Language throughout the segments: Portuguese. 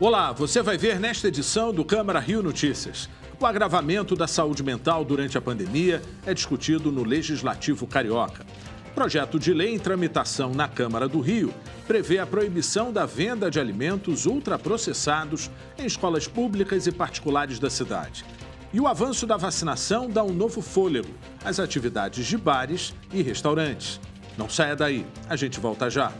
Olá, você vai ver nesta edição do Câmara Rio Notícias. O agravamento da saúde mental durante a pandemia é discutido no Legislativo Carioca. projeto de lei em tramitação na Câmara do Rio prevê a proibição da venda de alimentos ultraprocessados em escolas públicas e particulares da cidade. E o avanço da vacinação dá um novo fôlego às atividades de bares e restaurantes. Não saia daí, a gente volta já.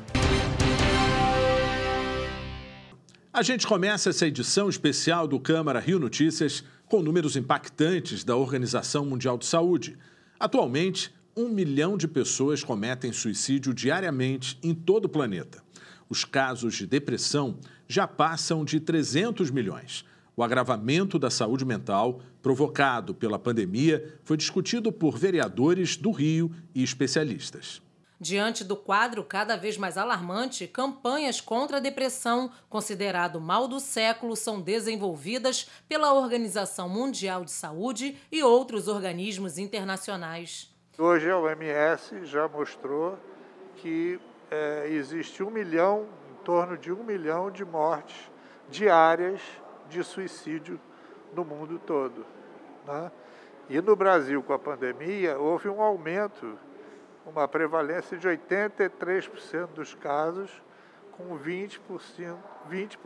A gente começa essa edição especial do Câmara Rio Notícias com números impactantes da Organização Mundial de Saúde. Atualmente, um milhão de pessoas cometem suicídio diariamente em todo o planeta. Os casos de depressão já passam de 300 milhões. O agravamento da saúde mental provocado pela pandemia foi discutido por vereadores do Rio e especialistas. Diante do quadro cada vez mais alarmante, campanhas contra a depressão, considerado mal do século, são desenvolvidas pela Organização Mundial de Saúde e outros organismos internacionais. Hoje a OMS já mostrou que é, existe um milhão, em torno de um milhão de mortes diárias de suicídio no mundo todo. Né? E no Brasil, com a pandemia, houve um aumento uma prevalência de 83% dos casos, com 20%, 20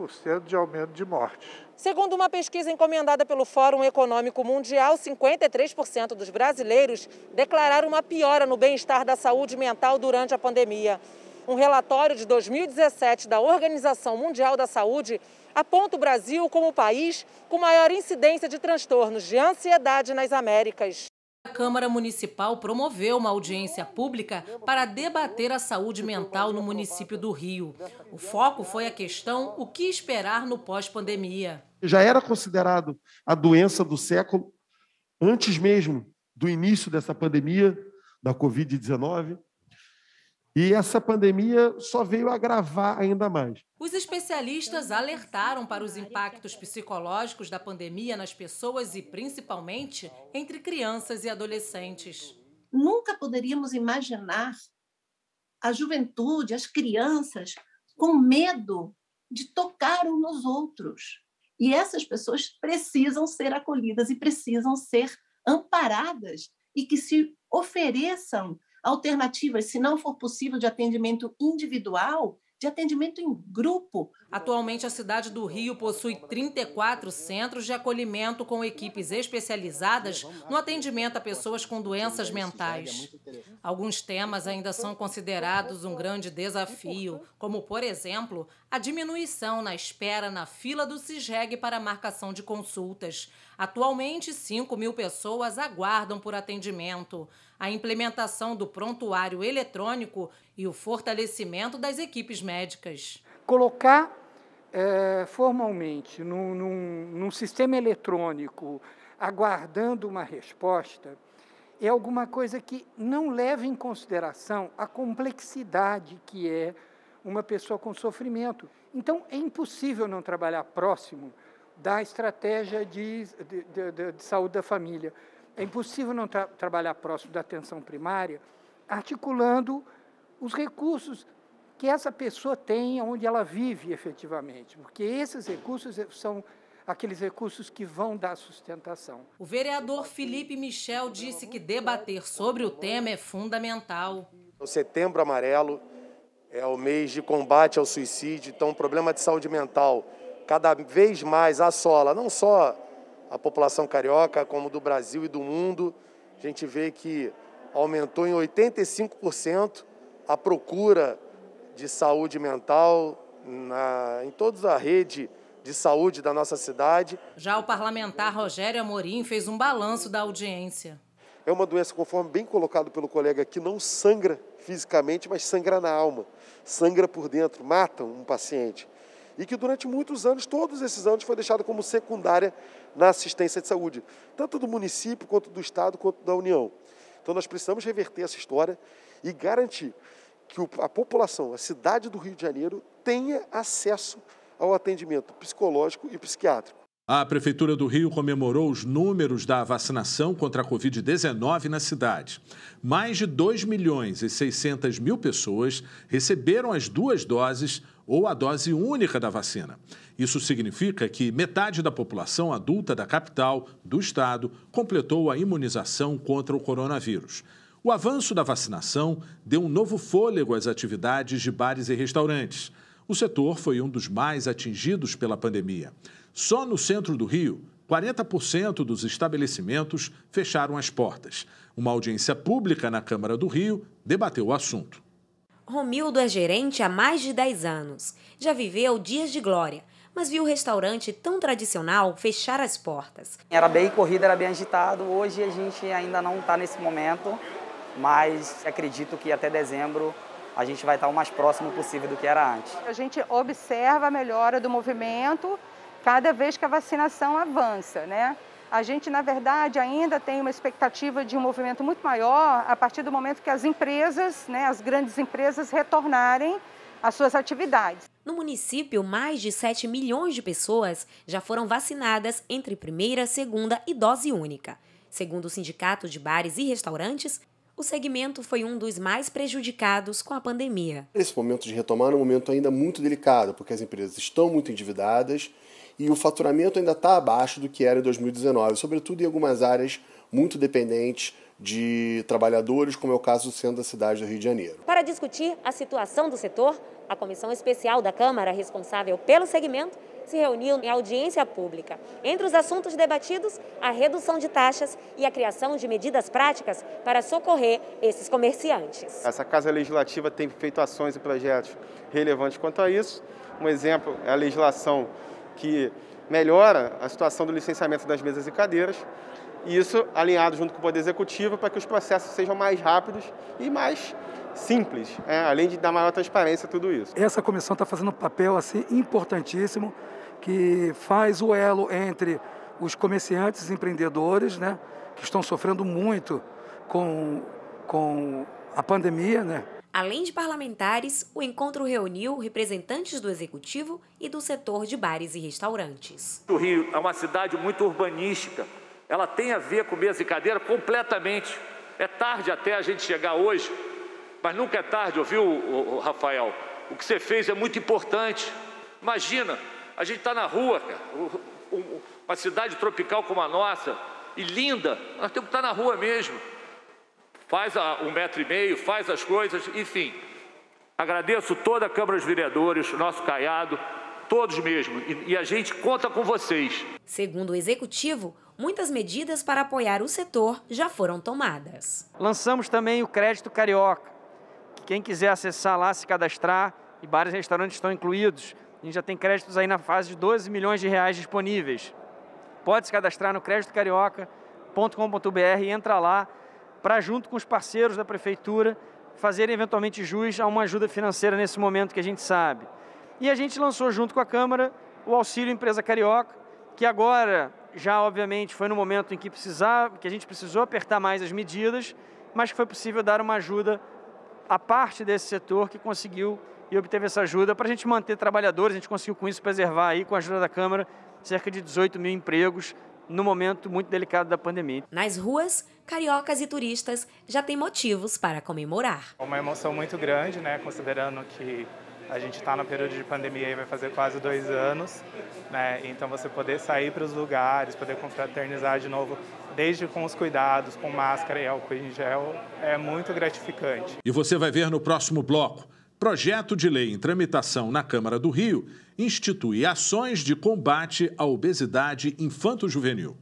de aumento de mortes. Segundo uma pesquisa encomendada pelo Fórum Econômico Mundial, 53% dos brasileiros declararam uma piora no bem-estar da saúde mental durante a pandemia. Um relatório de 2017 da Organização Mundial da Saúde aponta o Brasil como o país com maior incidência de transtornos de ansiedade nas Américas. Câmara Municipal promoveu uma audiência pública para debater a saúde mental no município do Rio. O foco foi a questão o que esperar no pós-pandemia. Já era considerado a doença do século antes mesmo do início dessa pandemia da Covid-19. E essa pandemia só veio agravar ainda mais. Os especialistas alertaram para os impactos psicológicos da pandemia nas pessoas e principalmente entre crianças e adolescentes. Nunca poderíamos imaginar a juventude, as crianças, com medo de tocar uns nos outros. E essas pessoas precisam ser acolhidas e precisam ser amparadas e que se ofereçam alternativas, se não for possível, de atendimento individual, de atendimento em grupo. Atualmente, a cidade do Rio possui 34 centros de acolhimento com equipes especializadas no atendimento a pessoas com doenças mentais. Alguns temas ainda são considerados um grande desafio, como, por exemplo, a diminuição na espera na fila do CISREG para marcação de consultas. Atualmente, 5 mil pessoas aguardam por atendimento a implementação do prontuário eletrônico e o fortalecimento das equipes médicas. Colocar é, formalmente num, num, num sistema eletrônico, aguardando uma resposta, é alguma coisa que não leva em consideração a complexidade que é uma pessoa com sofrimento. Então, é impossível não trabalhar próximo da estratégia de, de, de, de saúde da família. É impossível não tra trabalhar próximo da atenção primária, articulando os recursos que essa pessoa tem onde ela vive efetivamente, porque esses recursos são aqueles recursos que vão dar sustentação. O vereador Felipe Michel disse que debater sobre o tema é fundamental. O Setembro Amarelo é o mês de combate ao suicídio, então o problema de saúde mental cada vez mais assola não só a população carioca, como do Brasil e do mundo. A gente vê que aumentou em 85% a procura de saúde mental na, em toda a rede de saúde da nossa cidade. Já o parlamentar Rogério Amorim fez um balanço da audiência. É uma doença, conforme bem colocado pelo colega aqui, não sangra fisicamente, mas sangra na alma, sangra por dentro, mata um paciente. E que durante muitos anos, todos esses anos, foi deixado como secundária na assistência de saúde, tanto do município, quanto do Estado, quanto da União. Então nós precisamos reverter essa história e garantir que a população, a cidade do Rio de Janeiro, tenha acesso ao atendimento psicológico e psiquiátrico. A Prefeitura do Rio comemorou os números da vacinação contra a Covid-19 na cidade. Mais de 2 milhões e 600 mil pessoas receberam as duas doses ou a dose única da vacina. Isso significa que metade da população adulta da capital, do estado, completou a imunização contra o coronavírus. O avanço da vacinação deu um novo fôlego às atividades de bares e restaurantes. O setor foi um dos mais atingidos pela pandemia. Só no centro do Rio, 40% dos estabelecimentos fecharam as portas. Uma audiência pública na Câmara do Rio debateu o assunto. Romildo é gerente há mais de 10 anos. Já viveu dias de glória, mas viu o restaurante tão tradicional fechar as portas. Era bem corrido, era bem agitado. Hoje a gente ainda não está nesse momento, mas acredito que até dezembro a gente vai estar o mais próximo possível do que era antes. A gente observa a melhora do movimento cada vez que a vacinação avança, né? A gente, na verdade, ainda tem uma expectativa de um movimento muito maior a partir do momento que as empresas, né, as grandes empresas, retornarem às suas atividades. No município, mais de 7 milhões de pessoas já foram vacinadas entre primeira, segunda e dose única. Segundo o Sindicato de Bares e Restaurantes, o segmento foi um dos mais prejudicados com a pandemia. Esse momento de retomar é um momento ainda muito delicado, porque as empresas estão muito endividadas e o faturamento ainda está abaixo do que era em 2019, sobretudo em algumas áreas muito dependentes de trabalhadores, como é o caso do centro da cidade do Rio de Janeiro. Para discutir a situação do setor, a comissão especial da Câmara, responsável pelo segmento, se reuniu em audiência pública. Entre os assuntos debatidos, a redução de taxas e a criação de medidas práticas para socorrer esses comerciantes. Essa Casa Legislativa tem feito ações e projetos relevantes quanto a isso. Um exemplo é a legislação que melhora a situação do licenciamento das mesas e cadeiras e isso alinhado junto com o Poder Executivo para que os processos sejam mais rápidos e mais simples, é, além de dar maior transparência a tudo isso. Essa comissão está fazendo um papel assim importantíssimo que faz o elo entre os comerciantes e empreendedores, né, que estão sofrendo muito com, com a pandemia, né? Além de parlamentares, o encontro reuniu representantes do executivo e do setor de bares e restaurantes. O Rio é uma cidade muito urbanística, ela tem a ver com mesa e cadeira completamente. É tarde até a gente chegar hoje, mas nunca é tarde, ouviu, Rafael? O que você fez é muito importante. Imagina, a gente está na rua, cara, uma cidade tropical como a nossa, e linda, nós temos que estar tá na rua mesmo. Faz a, um metro e meio, faz as coisas, enfim. Agradeço toda a Câmara dos Vereadores, nosso caiado, todos mesmo, e, e a gente conta com vocês. Segundo o executivo, muitas medidas para apoiar o setor já foram tomadas. Lançamos também o Crédito Carioca. Quem quiser acessar lá, se cadastrar, e bares e restaurantes estão incluídos. A gente já tem créditos aí na fase de 12 milhões de reais disponíveis. Pode se cadastrar no créditocarioca.com.br e entra lá para, junto com os parceiros da prefeitura, fazer eventualmente jus a uma ajuda financeira nesse momento que a gente sabe. E a gente lançou junto com a Câmara o Auxílio Empresa Carioca, que agora já obviamente foi no momento em que precisava, que a gente precisou apertar mais as medidas, mas que foi possível dar uma ajuda à parte desse setor que conseguiu e obteve essa ajuda para a gente manter trabalhadores, a gente conseguiu com isso preservar aí, com a ajuda da Câmara, cerca de 18 mil empregos no momento muito delicado da pandemia. Nas ruas, cariocas e turistas já têm motivos para comemorar. É uma emoção muito grande, né, considerando que a gente está no período de pandemia e vai fazer quase dois anos, né? Então você poder sair para os lugares, poder confraternizar de novo, desde com os cuidados, com máscara e álcool em gel, é muito gratificante. E você vai ver no próximo bloco. Projeto de lei em tramitação na Câmara do Rio institui ações de combate à obesidade infanto-juvenil.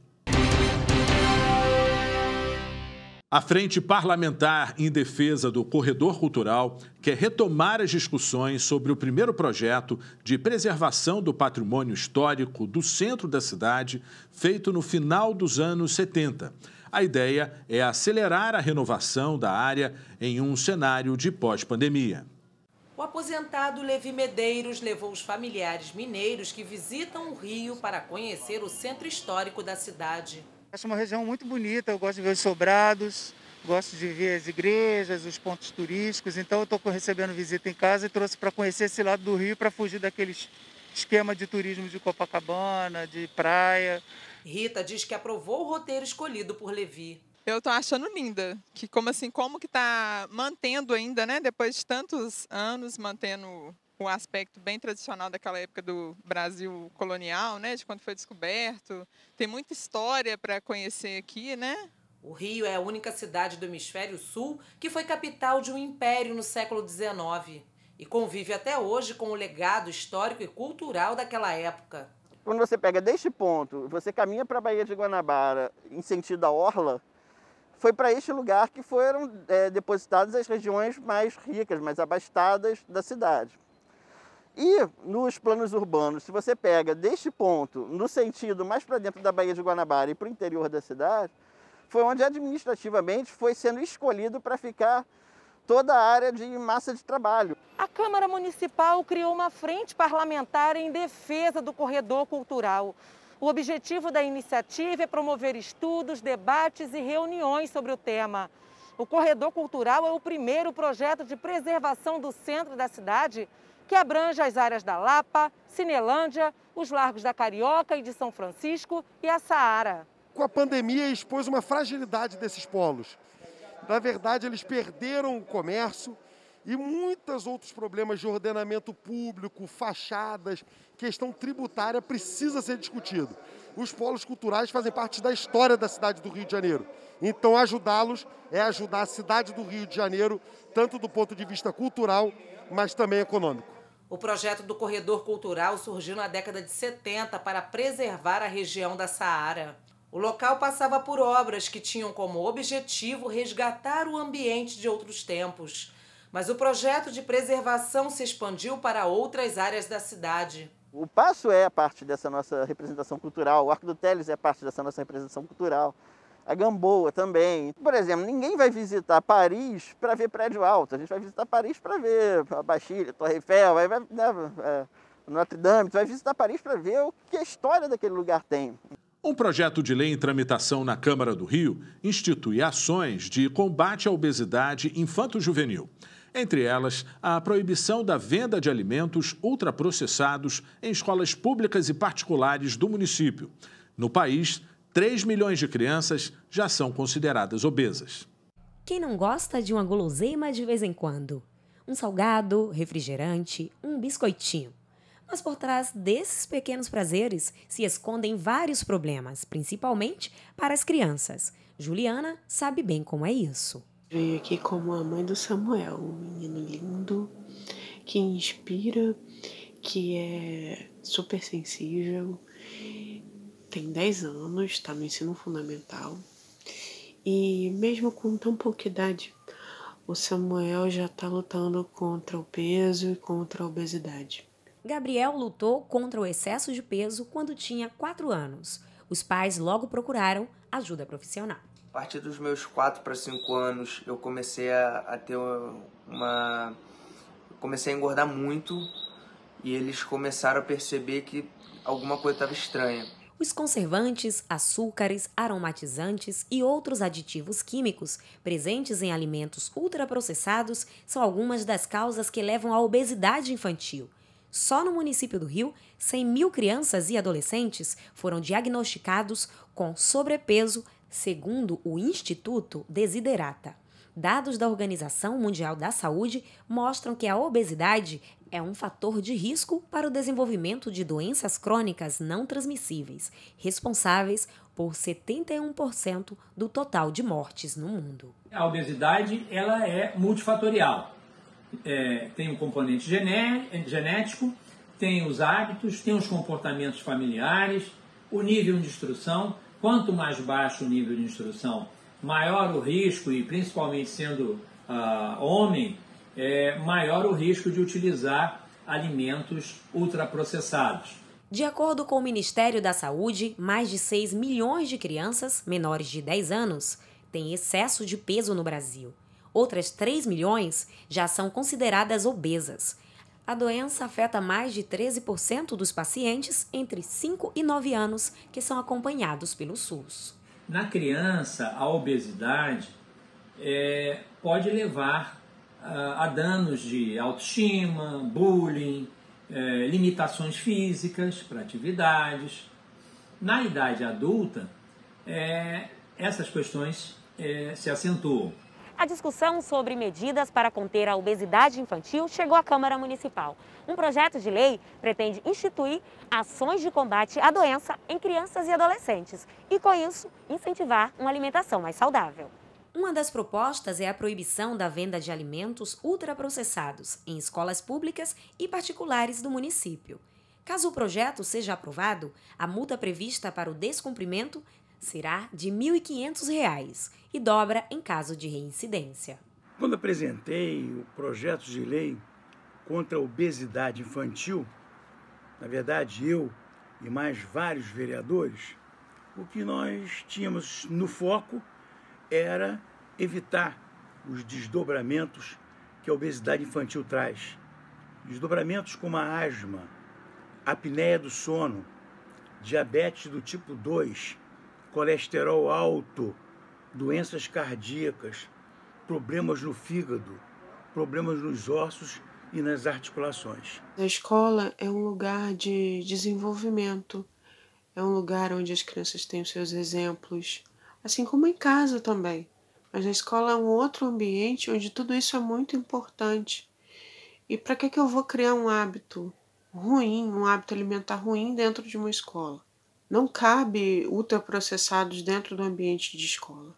A Frente Parlamentar em Defesa do Corredor Cultural quer retomar as discussões sobre o primeiro projeto de preservação do patrimônio histórico do centro da cidade, feito no final dos anos 70. A ideia é acelerar a renovação da área em um cenário de pós-pandemia. O aposentado Levi Medeiros levou os familiares mineiros que visitam o Rio para conhecer o centro histórico da cidade. Essa é uma região muito bonita, eu gosto de ver os sobrados, gosto de ver as igrejas, os pontos turísticos. Então eu estou recebendo visita em casa e trouxe para conhecer esse lado do Rio para fugir daqueles esquema de turismo de Copacabana, de praia. Rita diz que aprovou o roteiro escolhido por Levi. Eu estou achando linda, que como assim, como que tá mantendo ainda, né, depois de tantos anos mantendo com o aspecto bem tradicional daquela época do Brasil colonial, né? De quando foi descoberto. Tem muita história para conhecer aqui, né? O Rio é a única cidade do hemisfério sul que foi capital de um império no século XIX e convive até hoje com o legado histórico e cultural daquela época. Quando você pega deste ponto, você caminha para a Baía de Guanabara em sentido à orla, foi para este lugar que foram é, depositadas as regiões mais ricas, mais abastadas da cidade. E nos planos urbanos, se você pega deste ponto, no sentido mais para dentro da Baía de Guanabara e para o interior da cidade, foi onde administrativamente foi sendo escolhido para ficar toda a área de massa de trabalho. A Câmara Municipal criou uma frente parlamentar em defesa do corredor cultural. O objetivo da iniciativa é promover estudos, debates e reuniões sobre o tema. O corredor cultural é o primeiro projeto de preservação do centro da cidade que abrange as áreas da Lapa, Cinelândia, os Largos da Carioca e de São Francisco e a Saara. Com a pandemia, expôs uma fragilidade desses polos. Na verdade, eles perderam o comércio e muitos outros problemas de ordenamento público, fachadas, questão tributária precisa ser discutido. Os polos culturais fazem parte da história da cidade do Rio de Janeiro. Então, ajudá-los é ajudar a cidade do Rio de Janeiro, tanto do ponto de vista cultural, mas também econômico. O projeto do Corredor Cultural surgiu na década de 70 para preservar a região da Saara. O local passava por obras que tinham como objetivo resgatar o ambiente de outros tempos, mas o projeto de preservação se expandiu para outras áreas da cidade. O Passo é parte dessa nossa representação cultural, o Arco do Teles é parte dessa nossa representação cultural a Gamboa também. Por exemplo, ninguém vai visitar Paris para ver prédio alto, a gente vai visitar Paris para ver a Bastilha, a Torre Eiffel, vai, vai, né, é, Notre Dame, tu vai visitar Paris para ver o que a história daquele lugar tem. Um projeto de lei em tramitação na Câmara do Rio institui ações de combate à obesidade infanto-juvenil. Entre elas, a proibição da venda de alimentos ultraprocessados em escolas públicas e particulares do município. No país, 3 milhões de crianças já são consideradas obesas. Quem não gosta de uma guloseima de vez em quando? Um salgado, refrigerante, um biscoitinho. Mas por trás desses pequenos prazeres se escondem vários problemas, principalmente para as crianças. Juliana sabe bem como é isso. Veio aqui como a mãe do Samuel, um menino lindo, que inspira, que é super sensível, tem 10 anos, está no ensino fundamental. E mesmo com tão pouca idade, o Samuel já está lutando contra o peso e contra a obesidade. Gabriel lutou contra o excesso de peso quando tinha 4 anos. Os pais logo procuraram ajuda profissional. A partir dos meus 4 para 5 anos, eu comecei a, a ter uma. Comecei a engordar muito e eles começaram a perceber que alguma coisa estava estranha. Os conservantes, açúcares, aromatizantes e outros aditivos químicos presentes em alimentos ultraprocessados são algumas das causas que levam à obesidade infantil. Só no município do Rio, 100 mil crianças e adolescentes foram diagnosticados com sobrepeso, segundo o Instituto Desiderata. Dados da Organização Mundial da Saúde mostram que a obesidade é um fator de risco para o desenvolvimento de doenças crônicas não transmissíveis, responsáveis por 71% do total de mortes no mundo. A obesidade ela é multifatorial. É, tem um componente gené genético, tem os hábitos, tem os comportamentos familiares, o nível de instrução. Quanto mais baixo o nível de instrução, maior o risco, e principalmente sendo uh, homem, é, maior o risco de utilizar alimentos ultraprocessados. De acordo com o Ministério da Saúde, mais de 6 milhões de crianças menores de 10 anos têm excesso de peso no Brasil. Outras 3 milhões já são consideradas obesas. A doença afeta mais de 13% dos pacientes entre 5 e 9 anos que são acompanhados pelo SUS. Na criança, a obesidade é, pode levar a ah, danos de autoestima, bullying, eh, limitações físicas para atividades. Na idade adulta, eh, essas questões eh, se acentuam. A discussão sobre medidas para conter a obesidade infantil chegou à Câmara Municipal. Um projeto de lei pretende instituir ações de combate à doença em crianças e adolescentes e, com isso, incentivar uma alimentação mais saudável. Uma das propostas é a proibição da venda de alimentos ultraprocessados em escolas públicas e particulares do município. Caso o projeto seja aprovado, a multa prevista para o descumprimento será de R$ 1.500 e dobra em caso de reincidência. Quando apresentei o projeto de lei contra a obesidade infantil, na verdade eu e mais vários vereadores, o que nós tínhamos no foco era evitar os desdobramentos que a obesidade infantil traz. Desdobramentos como a asma, apneia do sono, diabetes do tipo 2, colesterol alto, doenças cardíacas, problemas no fígado, problemas nos ossos e nas articulações. A escola é um lugar de desenvolvimento, é um lugar onde as crianças têm os seus exemplos, assim como em casa também. Mas a escola é um outro ambiente onde tudo isso é muito importante. E para que, que eu vou criar um hábito ruim, um hábito alimentar ruim dentro de uma escola? Não cabe ultraprocessados dentro do ambiente de escola.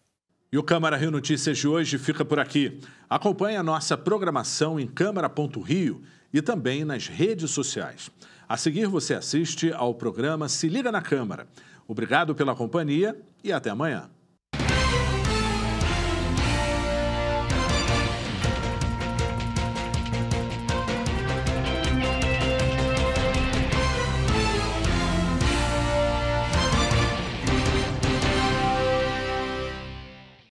E o Câmara Rio Notícias de hoje fica por aqui. Acompanhe a nossa programação em câmara.rio e também nas redes sociais. A seguir, você assiste ao programa Se Liga na Câmara. Obrigado pela companhia e até amanhã.